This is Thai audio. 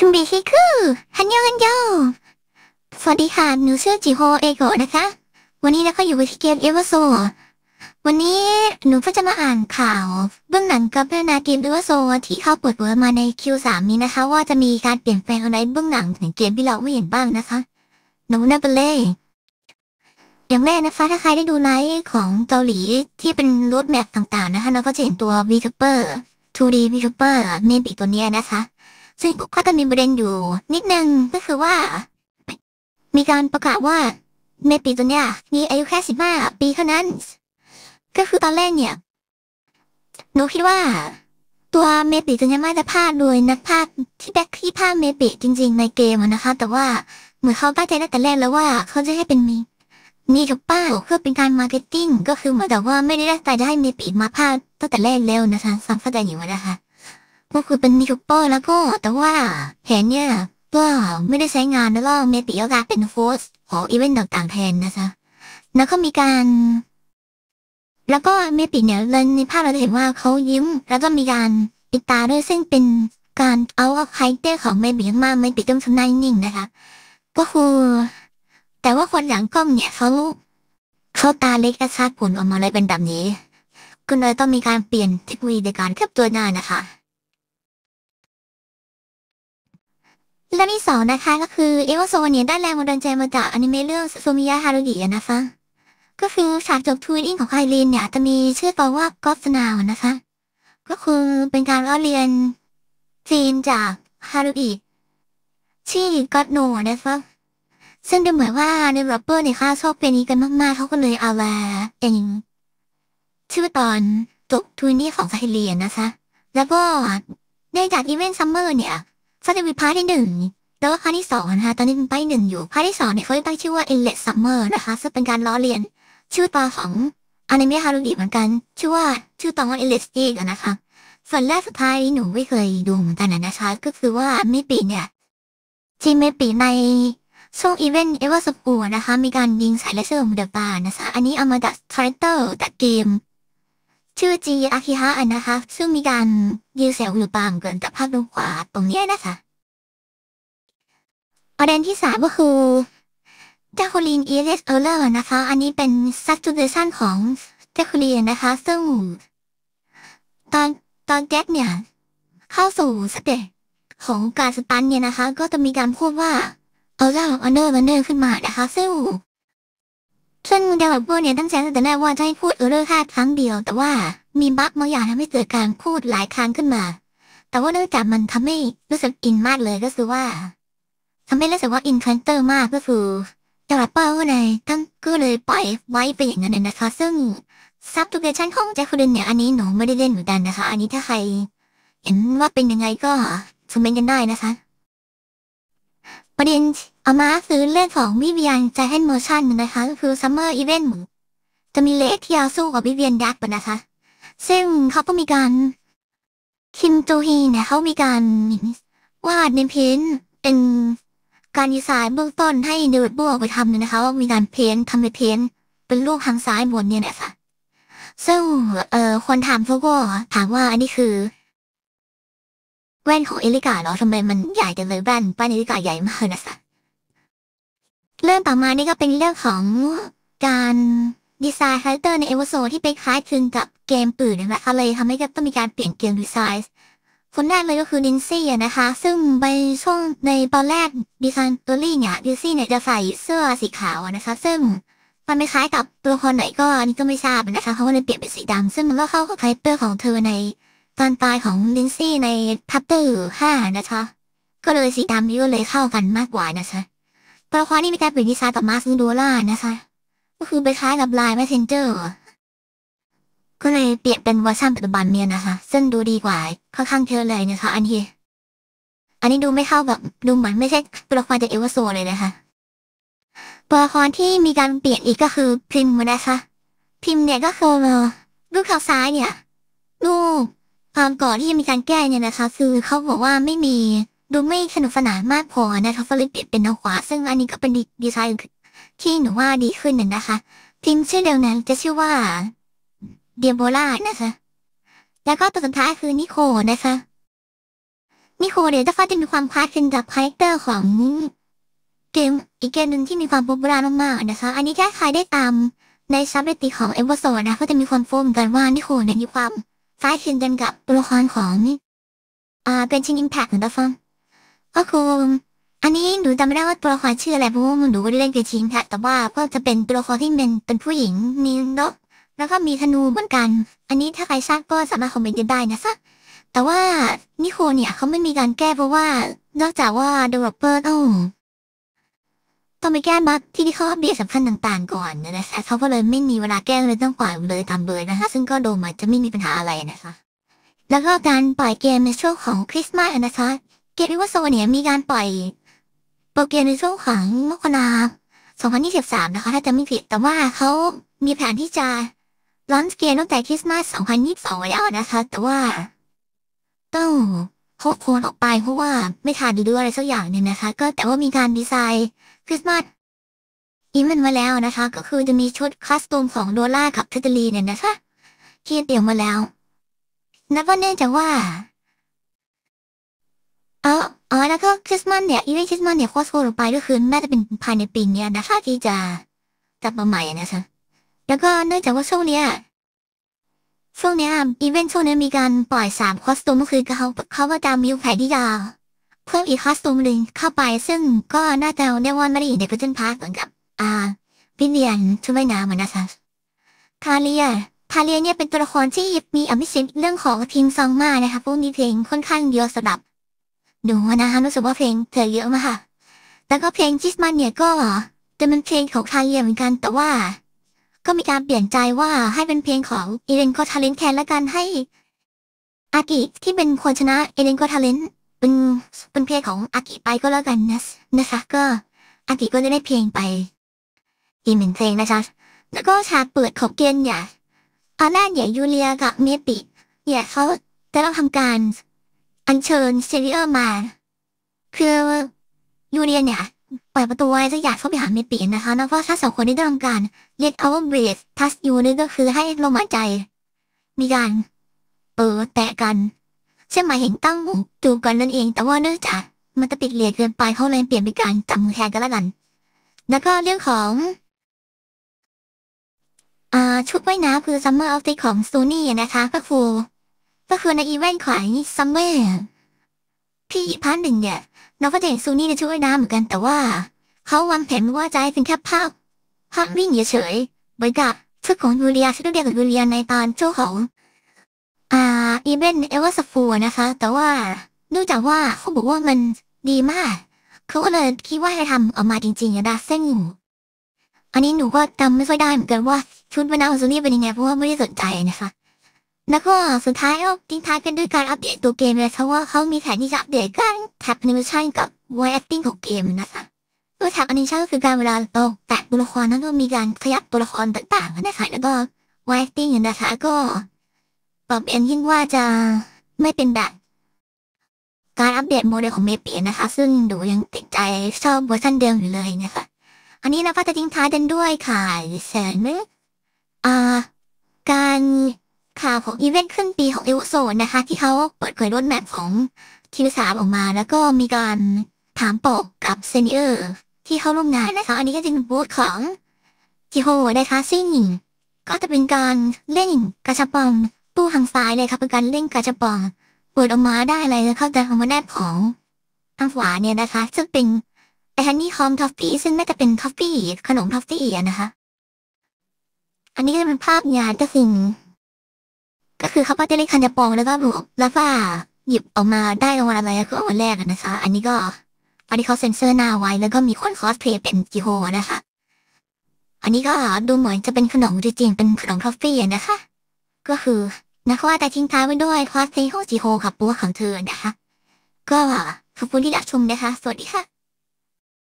ชุมบีฮิคุฮันอยฮันอยสวัสดีค่ะหนูชื่อจิโฮเอโกะนะคะ วันนี้นะคะอยู่กับเกมเอเวอร์โซ วันนี้หนูก็จะมาอ่านข่าว เบื้องหลังการพัฒนาเกมเอเวอร์โซที่เข้าเปิดเผยมาใน Q3 นี้นะคะ ว่าจะมีการเปลี่ยนแปลงอะไรเบื้องหลังของเกมที่เราไม่เห็นบ้างนะคะหนูนาเปเลยอย่างแรกนะคะถ้าใครได้ดูไลฟ์ของเกาหลีที่เป็นรถแมพต่างๆ นะคะเราก็จะเห็นตัววีัพเปอร์ 2D วีัพเปอร์เมนปีตัวเนี้ยนะคะซึ่งก็จะมีประเด็นอยู่ นิดนึงก็คือว่า มีการประกาศว่าในปีตัวเนี้ยมีอายุแค่สิบห้าปีเท่านั้นก็คือตอนแรกเนี่ยหนูคิดว่า ตัวเมปิตัวนี้ไม่จะพลาดโดยนักพากที่แบ็คที่พลาดเมปิจริง ๆ ในเกมนะคะ แต่ว่าเหมือนเขาตั้งใจตั้งแต่แรกแล้วว่า เขาจะให้เป็นมีมีกับป้าเพื่อเป็นการมาร์เก็ตติ้งก็คือมาแต่ว่าไม่ได้ตั้งใจจะให้เมปิมาพลาดตั้งแต่แรกแล้วนะคะสามเข้าใจอยู่นะคะก็คือเป็นยูทุปเปอร์แล้วก็แต่ว่าแทนเนี่ยก็ไม่ได้ใช้งานแล้วก็เมติโอกาเป็นโฟสของอีเวนต์ต่างๆแทนนะจ๊ะแล้วก็มีการ แล้วก็เมติเนี่ยในภาพเราจะเห็นว่าเขายิ้ม แล้วก็มีการปิดตาด้วยซึ่งเป็นการเอาคาแรคเตอร์ของเมติมาเมติต้องทำหน้านิ่งนะคะก็คือแต่ว่าคนหลังกล้องเนี่ยเขาเขาตาเล็กและชาดผลออกมาเลยเป็นแบบนี้ก็เลยต้องมีการเปลี่ยนเทคโนโลยีในการเทีอบตัวหน้านะคะแล้วที่สองนะคะก็คือเอวโซเนี่ยได้แรงบันดาลใจมาจากอนิเมะเรื่องซูมิยะฮารุดินะคะก็คือฉากจบทูนอิงของไคลินเนี่ยจะมีชื่อตอนว่ากอฟสนาวนะคะก็คือเป็นการเรียนจีนจากฮารุอิชี่ก็อโนนะคะซึ่งดูเหมือนว่าในรับเปอร์ในค่าชอบเพลงนี้กันมากๆเขาก็เลยเอาแลเป็นชื่อตอนจบทูนี่ของไคลินนะคะ แล้วก็ในจากอีเวนต์ซัมเมอร์เนี่ยถาจะมีพาร์ทที่หนึ่งแล้วก็พาร์ทที่สองนะคะตอนนี้เป็นปหนึ่งอยู่พาร์ทที่สองเนี่ยเขาตั้งชื่อว่า Endless Summer นะคะซึ่งเป็นการล้อเลียน ชื่อตอนของอนิเมะฮารุกิเหมือนกัน ชื่อว่าชื่อตอนว่า Endless Day กนะคะ ส่วนแรกสุดท้ายหนูไม่เคยดูเหมือนกันนะคะ ก็คือว่าไม่ปีเนี่ยจีเมปีในช่วงอีเวนต์เอเวอร์สปูนะคะ มีการยิงสายและเชื่อมเดอะบาร์นะคะ อันนี้เอามาจากคาแรคเตอร์จากเกมชื่อจีอาคิฮะนะคะซึ่งมีการยืดเสียงหรือบางเกินกักภาพด้านขวาตรงนี้นะคะประเด็นที่สามก็คือเจคลีนเอเลสเออร์เลอร์นะคะ อันนี้เป็นซัตจูเดชันของเจคลีนนะคะ ซึ่งตอนตอนแจ็คเนี่ยเข้าสู่สเตจของการสตันเนี่ยนะคะ ก็จะมีการพูดว่าเออร์เลอร์อันเนอร์มันเนอร์ขึ้นมานะคะซึ่งซึ่งเดลับเนี่ยตั้งใจจะแต่แว่าจะให้พูดเออเลอร์แค่ครั้งเดียว แต่ว่ามีบั๊กบางอย่างทำให้เกิดการพูดหลายครั้งขึ้นมา แต่ว่าเนื่องจากมันทำให้รู้สึกอินมากเลยก็คือว่า ทำให้รู้สึกว่าอินคาเตอร์มาก ก็คือเดลเปอร์ในตั้งก็เลยปล่อยไว้ไปอย่างนั้นนะคะ ซึ่งซับทูเกชันของแจ็คคูดินเนี่ยอันนี้หนูไม่ได้เล่นเหมือนกันนะคะ อันนี้ถ้าใครเห็นว่าเป็นยังไงก็คอมเมนต์กันได้นะคะประเด็นเอามาซื้อเล่นของวิเวียนจะให้โมชั่นนะคะก็คือซัมเมอร์อีเวนต์จะมีเลกที่อาสู้กับวิเวียนดักปะนะคะ ซึ่งเขาก็มีการคิมจูฮีเนี่ยเขามีการวาดในเพ้นเป็นการดีไซน์เบื้องต้นให้เดวิดบัวไปทำเนี่ยนะคะว่ามีการเพ้นทำเป็นเพ้นเป็นรูปทางซ้ายบนเนี่ยแหละค่ะซึ่งเอ่อคนถามพวกก็ถามว่าอันนี้คือแว่นของเอลิกาเนาะทำไมมันใหญ่จังเลยแว่นป้านเอลิกาใหญ่มากนะสัเรื่องต่อมานี่ก็เป็นเรื่องของการดีไซน์คาแรคเตอร์ในเอเวอร์โซที่เป็นคล้ายคลึงกับเกมปืนนะคะเลยทำให้ต้องมีการเปลี่ยนเกมดีไซน์คนแรกเลยก็คือดินซี่นะคะ ซึ่งในช่วงในตอนแรกดีไซน์ตัวลี่เนี่ยดินซี่เนี่ยจะใส่เสื้อสีขาวนะคะ ซึ่งมันไม่คล้ายกับตัวคนไหนก็อันนี้ก็ไม่ทราบนะคะเขาก็เลยเปลี่ยนเป็นสีดำซึ่งมันก็เข้ากับคาแรคเตอร์ของเธอในตอนตายของลินซี่ในทับเตอร์ห้านะคะก็เลยสีดำนี่ก็เลยเข้ากันมากกว่านะคะตัวละครนี้มีการเปลี่ยนดีไซน์กับมาซ่งดูล่านะคะก็คือไปคล้ายกับลายแมสเซนเจอร์ ก็เลยเปลี่ยนเป็นเวอร์ชันปัจจุบันเนี่ยนะคะซึ่งดูดีกว่าค่อนข้างเธอเลยนะคะ อันนี้อันนี้ดูไม่เข้าแบบดูเหมือนไม่ใช่ตัวละครจากเอวโซเลยนะคะตัวละครที่มีการเปลี่ยนอีกก็คือพิมพ์นะคะ พิมพ์เนี่ยก็คือลูกข่าวซ้ายเนี่ยลูกความก่อนที่จะมีการแก้เนี่ยนะคะคือเขาบอกว่าไม่มี ดูไม่สนุกสนานมากพอนะคะฟเฟลยเปลี่ยนเป็นทางขวาซึ่งอันนี้ก็เป็นดีไซน์ที่หนูว่าดีขึ้นน่นะคะ พิมพ์ชื่อเดียวนั้นจะชื่อว่าเดียโบล่านะคะแล้วก็ตัวสุดท้ายคือนิโคนะคะนิโคเดียจะฟ้าจะมีความคล้ายคลึงกับคาแรคเตอร์ของเกมอีกเกมหนึ่งที่มีความโบราณมากๆนะคะ อันนี้แค่ใครได้ตามในซับเรติของเอเวอร์โซนนะก็จะมีความโฟมกันว่านิโคเนี่ยมีความคล้ายเลึงกันกับตัวละครของอ่า เป็นชิงอิมแพคของดัฟฟอนก็คืออันนี้หนูจำไม่ได้ว่าตัวละครชื่ออะไรเพราะว่าหนูก็ได้เล่นเกมชิงแพคแต่ว่าก็จะเป็นตัวละครที่เป็นเป็นผู้หญิงมีนกแล้วก็มีธนูเหมือนกัน อันนี้ถ้าใครทราบก็สามารถคอมเมนต์ได้นะซะแต่ว่านิโคเนี่ยเขาไม่มีการแก้เพราะว่านอกจากว่า d ลอปเปอร์ต้องต้องไปแก้บั๊กที่ที่เขาเบียดสำคัญต่างๆก่อนนะคะเขาก็เลยไม่มีเวลาแก้เลยต้องปล่อยเลยทำเลยนะคะซึ่งก็โดมาจะไม่มีปัญหาอะไรนะคะ แล้วก็การปล่อยเกมในช่วงของคริสต์มาสนะคะเกมที่ว่าโซเนียมีการปล่อย โปรเกมในช่วงของมกรา2023 นะคะถ้าจะไม่ผิดแต่ว่าเขามีแผนที่จะลอนเกมตั้งแต่คริสต์มาส 2022 แล้วนะคะแต่ว่าต้องค้าโ้สออกไปเพราะว่าไม่ทานดูด้วยอะไรสักอย่างเนี่ยนะคะ ก็แต่ว่ามีการดีไซน์คริสต์มาสอิมมตนมาแล้วนะคะ ก็คือจะมีชุดคัสตูมของโดล่ากับเทเตลีเนี่ยนะคะคีดเตีียวมาแล้ว นับว่าแน่จากว่าเอออ๋อแล้วก็คริสต์มาสเนี่ยอีเวนต์คริสต์มาสเนี่ยโคสโออกไปก็คือแม้จะเป็นภายในปีนี้นะคะที่จะจับมาใหม่นะคะแล้วก็เนื่องจากว่าช่วงเนี้ยช่วงนี้อีเวนต์ช่วงนี้มีการปล่อยสามคอสตูมก็คือเขาเขาก็จะมีแผนที่ยา เพิ่มอีกคอสตูมหนึ่งเข้าไปซึ่งก็น่าจะเรียกว่าไม่ได้อยู่ในพิจิตรพาร์คเหมือนกับ อ่าพิเลียนช่วยน้ำเหมือนนะคะทาเลียคาเลียเนี่ยเป็นตัวละครที่มีอภิสิทธิ์เรื่องของทีมซองมานะคะพวกนี้เพลงค่อนข้างเยอะสำหรับหนูนะคะรู้สึกว่าเพลงเธอเยอะมากค่ะแล้วก็เพลงจิสมันเนี่ยก็จะเป็นเพลงของคาเลียเหมือนกันแต่ว่าก็มีการเปลี่ยนใจว่าให้เป็นเพลงของเอเดนโ็ทาเลนแทนและกันให้ อากิที่เป็นคนชนะเอเดนโ็ทาเลนเป็นเป็นเพลงของอากิไปก็แล้วกันนะนะคะก็อากิก็ได้ได้เพลงไปอีกหนึ่งเพลงนะคะ แล้วก็ฉากเปิดของเกนอย่าอาแรกอย่ายูเลียกับเมติอย่าเขาจะต้องทำการ อัญเชิญเซเรียมา คือ ยูเลียเนี่ยิดประตูไว้จะอยากเข้าไปหาเมปินะคะนะกว่าถ้าสองคนนี้ต้องการเรียก power breath touch you นี่ก็คือให้ลมหายใจ มีการเิอแตะกัน ใช่ไหมเห็นตั้งหูจูบกันนั่นเอง แต่ว่าเนื่องจากมันจะติดเหลียดเกินไปเขาเลยเปลี่ยนเป็นการจับมือแทนกันละกัน แล้วก็เรื่องของอชุดว่ายน้ำคือซัมเมอร์อ t ฟ i t ของซูนี่นะคะ ก็คือก็คือในอีเวนต์ขายซัมเมอร์พาร์ทหนึ่งเนี่ยนอาก็จะเห็นซูนี่ในช่วยน้ำเหมือนกันแต่ว่า เขาวางแผนว่าจะให้เป็นแค่ภาพภาพวิ่งเฉยๆเหมือนกับชุดของยูเลียชุดเดียวกับยูเลียในตอนชจวงของอ่าอีเวนเอเวอร์สฟูนะคะ แต่ว่าเนื่องจากว่าเขาบอกว่ามันดีมากเขาก็เลยคิดว่าให้ทำออกมาจริงๆนะเส้นอยู่อันนี้หนูก็จำไม่ค่อยได้เหมือนกันว่าชุดวันนาของซูนี่เป็นยังไงเพราะว่าไม่ได้สนใจนะคะแล้วก็สุดท้ายก็ทิ้งท้ายกันด้วยการอัปเดตตัวเกมเลยเพราะว่าเขามีแผนที่จะอัปเดตการแท็บแอนิเมชันกับไวแอคติ้งของเกมนะคะตัวแท็บแอนิเมชันก็คือการเวลาเราแตะตัวละครนั้นก็มีการขยับตัวละครต่างๆนะคะแล้วก็ไวแอคติ้งนะคะก็ปรับเยนยิ่งว่าจะไม่เป็นแบบการอัปเดตโมเดลของเมเปียนะคะ ซึ่งดูยังติดใจชอบเวอร์ชันเดิมอยู่เลยนะคะ อันนี้นะพัฒจะทิ้งท้ายกันด้วยค่ะแสนเมอ่าการวของอีเวนต์ขึ้นปีของเอวโซนนะคะที่เขาเปิดเผยรถแมพของทีมสามออกมาแล้วก็มีการถามปกกับเซนิเออร์ที่เขาร่วมงานนะคะอันนี้ก็จะเป็นบูธของจิโฮนะคะซึ่งก็จะเป็นการเล่น กระชับปองตู้ทางซ้ายเลยครับเป็นการเล่นกระชับปองเปิดออกมาได้อะไรเข้าใจคำว่าแนบของทางขวาเนี่ยนะคะ ซึ่งเป็นไอฮันนี่คอมทอฟฟี่ซึ่งน่าจะเป็นทอฟฟี่ขนมทอฟฟี่นะคะอันนี้ก็เป็นภาพงานก็คือก็คือเขาก็จะเล่นคันจะปองแล้วก็บุกแล้วกาหยิบออกมาได้รางวัลอะไรก็รางวัลแรกนะคะอันนี้ก็อันนี้เขาเซ็นเซอร์หน้าไว้ แล้วก็มีคนคอสเพลย์เป็นกิโฮนะคะอันนี้ก็ดูเหมือนจะเป็นขนมจริงๆเป็นขนมคอฟฟี่นะคะก็คือนะคะว่าแต่ทิ้งท้ายไว้ด้วยคอสเพลย์ของจิโฮกับปัวของเธอนะคะก็ขอบคุณที่รับชมนะคะ สวัสดีค่ะ